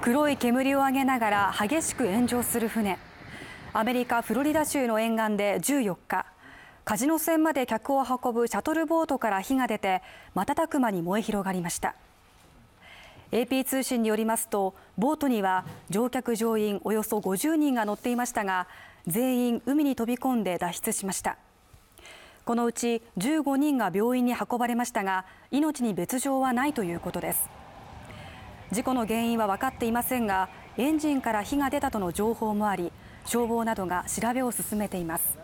黒い煙を上げながら激しく炎上する船アメリカ・フロリダ州の沿岸で14日カジノ船まで客を運ぶシャトルボートから火が出て瞬く間に燃え広がりました AP 通信によりますとボートには乗客乗員およそ50人が乗っていましたが全員海に飛び込んで脱出しましたこのうち15人が病院に運ばれましたが命に別状はないということです事故の原因は分かっていませんがエンジンから火が出たとの情報もあり消防などが調べを進めています